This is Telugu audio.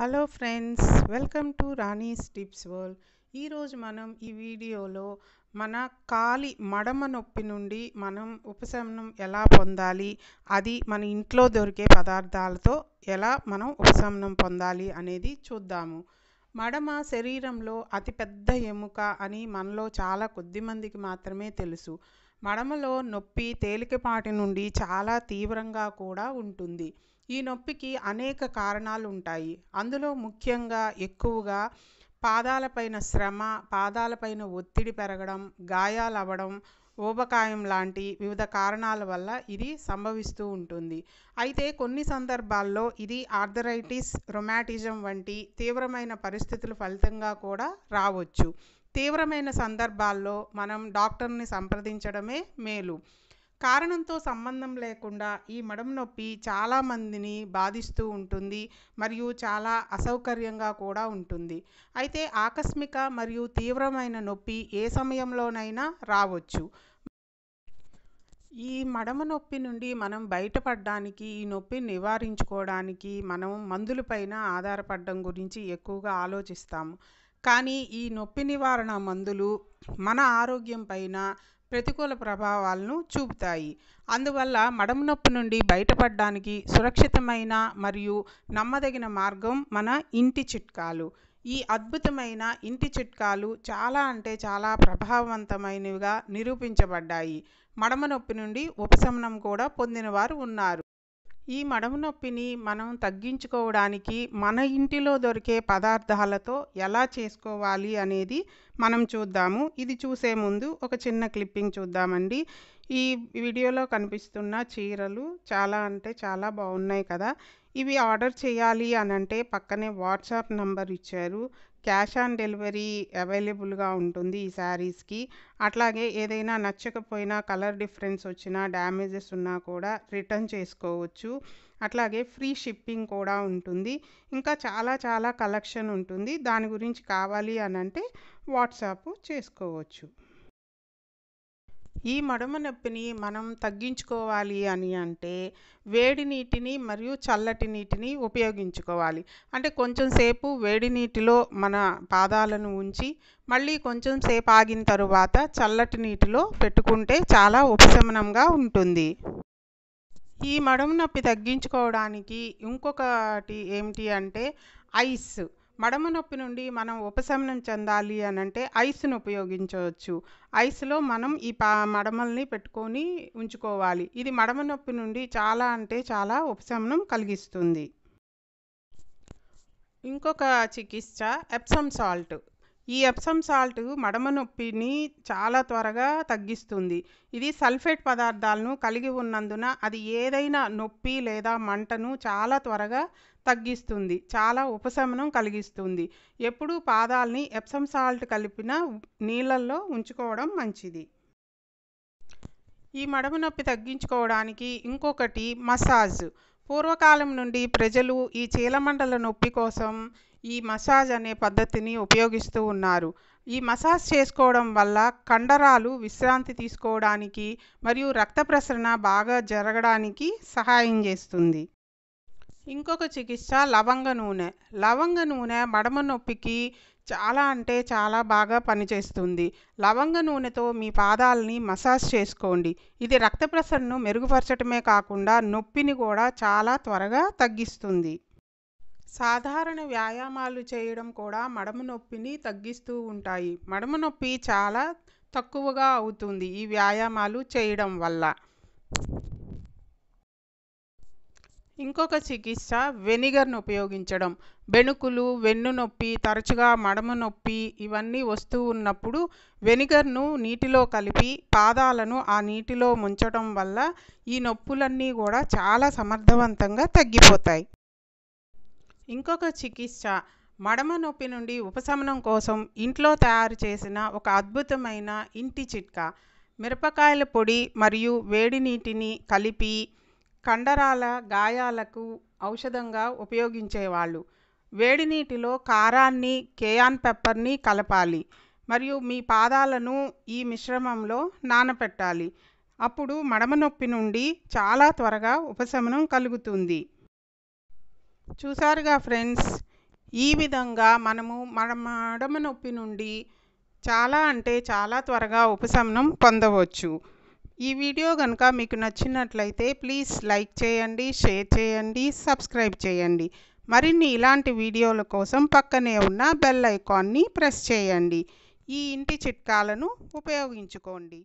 hello friends welcome to Rani tips world ఈరోజు మనం ఈ వీడియోలో మన కాలి మడమ నొప్పి నుండి మనం ఉపశమనం ఎలా పొందాలి అది మన ఇంట్లో దొరికే పదార్థాలతో ఎలా మనం ఉపశమనం పొందాలి అనేది చూద్దాము మడమ శరీరంలో అతిపెద్ద ఎముక అని మనలో చాలా కొద్ది మందికి మాత్రమే తెలుసు మడమలో నొప్పి తేలికపాటి నుండి చాలా తీవ్రంగా కూడా ఉంటుంది ఈ నొప్పికి అనేక కారణాలు ఉంటాయి అందులో ముఖ్యంగా ఎక్కువగా పాదాలపైన శ్రమ పాదాలపైన ఒత్తిడి పెరగడం గాయాలు అవ్వడం ఊబకాయం లాంటి వివిధ కారణాల వల్ల ఇది సంభవిస్తూ ఉంటుంది అయితే కొన్ని సందర్భాల్లో ఇది ఆర్థరైటిస్ రొమాటిజం వంటి తీవ్రమైన పరిస్థితుల ఫలితంగా కూడా రావచ్చు తీవ్రమైన సందర్భాల్లో మనం డాక్టర్ని సంప్రదించడమే మేలు కారణంతో సంబంధం లేకుండా ఈ మడం నొప్పి చాలామందిని బాధిస్తూ ఉంటుంది మరియు చాలా అసౌకర్యంగా కూడా ఉంటుంది అయితే ఆకస్మిక మరియు తీవ్రమైన నొప్పి ఏ సమయంలోనైనా రావచ్చు ఈ మడమ నొప్పి నుండి మనం బయటపడడానికి ఈ నొప్పి నివారించుకోవడానికి మనం మందులపైన ఆధారపడడం గురించి ఎక్కువగా ఆలోచిస్తాము కానీ ఈ నొప్పి నివారణ మందులు మన ఆరోగ్యం పైన ప్రతికూల ప్రభావాలను చూపుతాయి అందువల్ల మడమ నొప్పి నుండి బయటపడడానికి సురక్షితమైన మరియు నమ్మదగిన మార్గం మన ఇంటి చిట్కాలు ఈ అద్భుతమైన ఇంటి చిట్కాలు చాలా అంటే చాలా ప్రభావవంతమైనవిగా నిరూపించబడ్డాయి మడమ నొప్పి నుండి ఉపశమనం కూడా పొందినవారు ఉన్నారు ఈ మడము నొప్పిని మనం తగ్గించుకోవడానికి మన ఇంటిలో దొరికే పదార్థాలతో ఎలా చేసుకోవాలి అనేది మనం చూద్దాము ఇది చూసే ముందు ఒక చిన్న క్లిప్పింగ్ చూద్దామండి ఈ వీడియోలో కనిపిస్తున్న చీరలు చాలా అంటే చాలా బాగున్నాయి కదా ఇవి ఆర్డర్ చేయాలి అని అంటే పక్కనే వాట్సాప్ నంబర్ ఇచ్చారు క్యాష్ ఆన్ డెలివరీ అవైలబుల్గా ఉంటుంది ఈ శారీస్కి అట్లాగే ఏదైనా నచ్చకపోయినా కలర్ డిఫరెన్స్ వచ్చినా డ్యామేజెస్ ఉన్నా కూడా రిటర్న్ చేసుకోవచ్చు అట్లాగే ఫ్రీ షిప్పింగ్ కూడా ఉంటుంది ఇంకా చాలా చాలా కలెక్షన్ ఉంటుంది దాని గురించి కావాలి అని అంటే వాట్సాప్ చేసుకోవచ్చు ఈ మడమ నొప్పిని మనం తగ్గించుకోవాలి అని అంటే వేడి నీటిని మరియు చల్లటి నీటిని ఉపయోగించుకోవాలి అంటే కొంచెం సేపు వేడి నీటిలో మన పాదాలను ఉంచి మళ్ళీ కొంచెం సేపు ఆగిన తరువాత చల్లటి నీటిలో పెట్టుకుంటే చాలా ఉపశమనంగా ఉంటుంది ఈ మడమ నొప్పి తగ్గించుకోవడానికి ఇంకొకటి ఏమిటి అంటే ఐస్ మడమ నొప్పి నుండి మనం ఉపశమనం చెందాలి అని అంటే ఐస్ను ఉపయోగించవచ్చు ఐస్లో మనం ఈ పా మడమల్ని పెట్టుకొని ఉంచుకోవాలి ఇది మడమ నొప్పి నుండి చాలా అంటే చాలా ఉపశమనం కలిగిస్తుంది ఇంకొక చికిత్స ఎప్సమ్ సాల్ట్ ఈ ఎప్సమ్ సాల్ట్ మడమ నొప్పిని చాలా త్వరగా తగ్గిస్తుంది ఇది సల్ఫేట్ పదార్థాలను కలిగి ఉన్నందున అది ఏదైనా నొప్పి లేదా మంటను చాలా త్వరగా తగ్గిస్తుంది చాలా ఉపశమనం కలిగిస్తుంది ఎప్పుడూ పాదాలని ఎప్సమ్ సాల్ట్ కలిపిన నీళ్ళల్లో ఉంచుకోవడం మంచిది ఈ మడమ నొప్పి తగ్గించుకోవడానికి ఇంకొకటి మసాజ్ పూర్వకాలం నుండి ప్రజలు ఈ చీలమండల నొప్పి కోసం ఈ మసాజ్ అనే పద్ధతిని ఉపయోగిస్తూ ఉన్నారు ఈ మసాజ్ చేసుకోవడం వల్ల కండరాలు విశ్రాంతి తీసుకోవడానికి మరియు రక్త ప్రసరణ బాగా జరగడానికి సహాయం చేస్తుంది ఇంకొక చికిత్స లవంగ నూనె లవంగ నూనె మడమ నొప్పికి చాలా అంటే చాలా బాగా పనిచేస్తుంది లవంగ నూనెతో మీ పాదాలని మసాజ్ చేసుకోండి ఇది రక్త ప్రసరణను మెరుగుపరచడమే కాకుండా నొప్పిని కూడా చాలా త్వరగా తగ్గిస్తుంది సాధారణ వ్యాయామాలు చేయడం కూడా మడమ నొప్పిని తగ్గిస్తూ ఉంటాయి మడమ నొప్పి చాలా తక్కువగా అవుతుంది ఈ వ్యాయామాలు చేయడం వల్ల ఇంకొక చికిత్స వెనిగర్ను ఉపయోగించడం బెణుకులు వెన్ను నొప్పి తరచుగా మడమ నొప్పి ఇవన్నీ వస్తూ ఉన్నప్పుడు వెనిగర్ను నీటిలో కలిపి పాదాలను ఆ నీటిలో ముంచడం వల్ల ఈ నొప్పులన్నీ కూడా చాలా సమర్థవంతంగా తగ్గిపోతాయి ఇంకొక చికిత్స మడమ నొప్పి నుండి ఉపశమనం కోసం ఇంట్లో తయారు చేసిన ఒక అద్భుతమైన ఇంటి చిట్కా మిరపకాయల పొడి మరియు వేడి నీటిని కలిపి కండరాల గాయాలకు ఔషధంగా ఉపయోగించేవాళ్ళు వేడి నీటిలో కారాన్ని కేయాన్ పెప్పర్ని కలపాలి మరియు మీ పాదాలను ఈ మిశ్రమంలో నానపెట్టాలి అప్పుడు మడమ నొప్పి నుండి చాలా త్వరగా ఉపశమనం కలుగుతుంది చూసారుగా ఫ్రెండ్స్ ఈ విధంగా మనము మన మడమ నొప్పి నుండి చాలా అంటే చాలా త్వరగా ఉపశమనం పొందవచ్చు ఈ వీడియో కనుక మీకు నచ్చినట్లయితే ప్లీజ్ లైక్ చేయండి షేర్ చేయండి సబ్స్క్రైబ్ చేయండి మరిన్ని ఇలాంటి వీడియోల కోసం పక్కనే ఉన్న బెల్ ఐకాన్ని ప్రెస్ చేయండి ఈ ఇంటి చిట్కాలను ఉపయోగించుకోండి